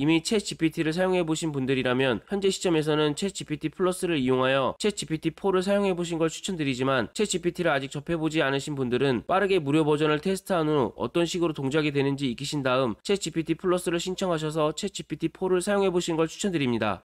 이미 챗 GPT를 사용해 보신 분들이라면 현재 시점에서는 챗 GPT 플러스를 이용하여 챗 GPT 4를 사용해 보신 걸 추천드리지만 챗 GPT를 아직 접해 보지 않으신 분들은 빠르게 무료 버전을 테스트한 후 어떤 식으로 동작이 되는지 익히신 다음 챗 GPT 플러스를 신청하셔서 챗 GPT 4를 사용해 보신 걸 추천드립니다.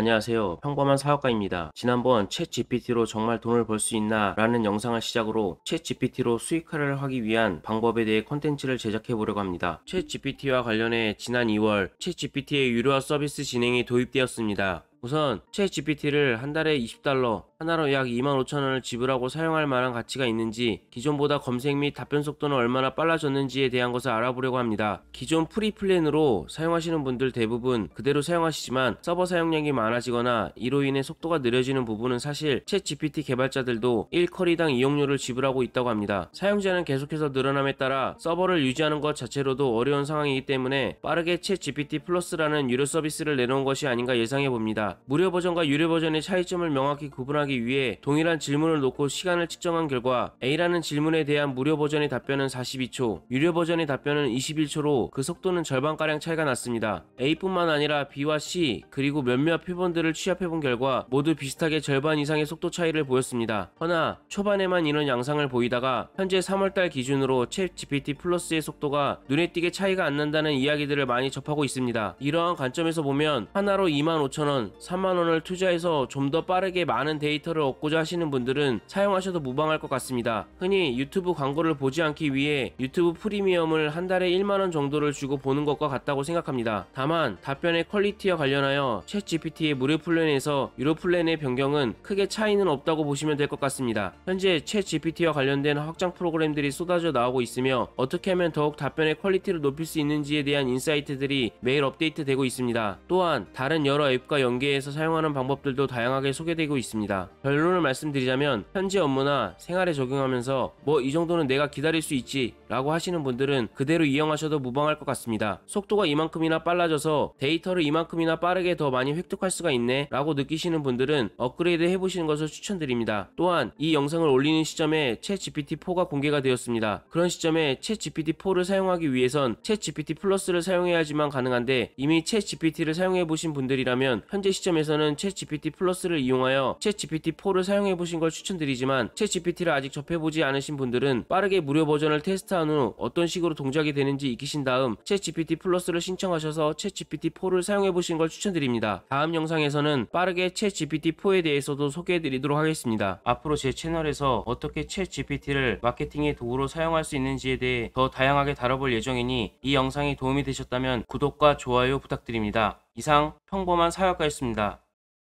안녕하세요. 평범한 사업가입니다. 지난번 챗 GPT로 정말 돈을 벌 수 있나 라는 영상을 시작으로 챗 GPT로 수익화를 하기 위한 방법에 대해 컨텐츠를 제작해 보려고 합니다. 챗 GPT와 관련해 지난 2월 챗 GPT의 유료화 서비스 진행이 도입되었습니다. 우선 챗 GPT를 한 달에 20달러 하나로 약 25,000원을 지불하고 사용할 만한 가치가 있는지, 기존보다 검색 및 답변 속도는 얼마나 빨라졌는지에 대한 것을 알아보려고 합니다. 기존 프리 플랜으로 사용하시는 분들 대부분 그대로 사용하시지만 서버 사용량이 많아지거나 이로 인해 속도가 느려지는 부분은 사실 챗 GPT 개발자들도 1커리당 이용료를 지불하고 있다고 합니다. 사용자는 계속해서 늘어남에 따라 서버를 유지하는 것 자체로도 어려운 상황이기 때문에 빠르게 챗 GPT 플러스라는 유료 서비스를 내놓은 것이 아닌가 예상해 봅니다. 무료 버전과 유료 버전의 차이점을 명확히 구분하기 확인하기 위해 동일한 질문을 놓고 시간을 측정한 결과 A라는 질문에 대한 무료 버전의 답변은 42초, 유료 버전의 답변은 21초로 그 속도는 절반가량 차이가 났습니다. A뿐만 아니라 B와 C 그리고 몇몇 표본들을 취합해본 결과 모두 비슷하게 절반 이상의 속도 차이를 보였습니다. 허나 초반에만 이런 양상을 보이다가 현재 3월달 기준으로 챗 GPT 플러스의 속도가 눈에 띄게 차이가 안 난다는 이야기들을 많이 접하고 있습니다. 이러한 관점에서 보면 하나로 25,000원, 3만원을 투자해서 좀 더 빠르게 많은 데이터 데이터를 얻고자 하시는 분들은 사용하셔도 무방할 것 같습니다. 흔히 유튜브 광고를 보지 않기 위해 유튜브 프리미엄을 한 달에 1만원 정도를 주고 보는 것과 같다고 생각합니다. 다만 답변의 퀄리티와 관련하여 챗 GPT의 무료 플랜에서 유료 플랜의 변경은 크게 차이는 없다고 보시면 될 것 같습니다. 현재 챗 GPT와 관련된 확장 프로그램들이 쏟아져 나오고 있으며 어떻게 하면 더욱 답변의 퀄리티를 높일 수 있는지에 대한 인사이트들이 매일 업데이트되고 있습니다. 또한 다른 여러 앱과 연계해서 사용하는 방법들도 다양하게 소개되고 있습니다. 결론을 말씀드리자면 현지 업무나 생활에 적용하면서 뭐 이 정도는 내가 기다릴 수 있지 라고 하시는 분들은 그대로 이용하셔도 무방할 것 같습니다. 속도가 이만큼이나 빨라져서 데이터를 이만큼이나 빠르게 더 많이 획득할 수가 있네 라고 느끼시는 분들은 업그레이드 해보시는 것을 추천드립니다. 또한 이 영상을 올리는 시점에 채 GPT-4가 공개가 되었습니다. 그런 시점에 채 GPT-4를 사용하기 위해선 채 GPT 플러스를 사용해야지만 가능한데 이미 채 GPT를 사용해보신 분들이라면 현재 시점에서는 채 GPT 플러스를 이용하여 채 GPT GPT-4를 사용해 보신 걸 추천드리지만 챗 GPT를 아직 접해보지 않으신 분들은 빠르게 무료 버전을 테스트한 후 어떤 식으로 동작이 되는지 익히신 다음 챗 GPT 플러스를 신청하셔서 챗 GPT-4를 사용해 보신 걸 추천드립니다. 다음 영상에서는 빠르게 챗 GPT-4에 대해서도 소개해 드리도록 하겠습니다. 앞으로 제 채널에서 어떻게 챗 GPT를 마케팅의 도구로 사용할 수 있는지에 대해 더 다양하게 다뤄볼 예정이니 이 영상이 도움이 되셨다면 구독과 좋아요 부탁드립니다. 이상 평범한 사역가였습니다.